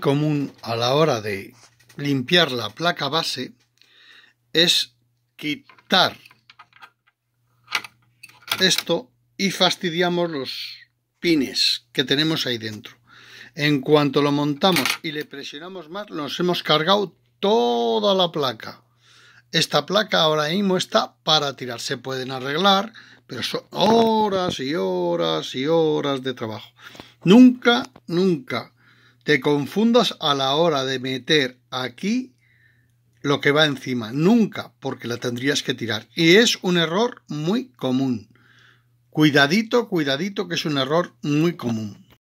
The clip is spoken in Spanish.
común a la hora de limpiar la placa base es quitar esto y fastidiamos los pines que tenemos ahí dentro. En cuanto lo montamos y le presionamos más, nos hemos cargado toda la placa. Esta placa ahora mismo está para tirar. Se pueden arreglar, pero son horas y horas y horas de trabajo. Nunca, nunca te confundas a la hora de meter aquí lo que va encima, nunca, porque la tendrías que tirar. Y es un error muy común. Cuidadito, cuidadito, que es un error muy común.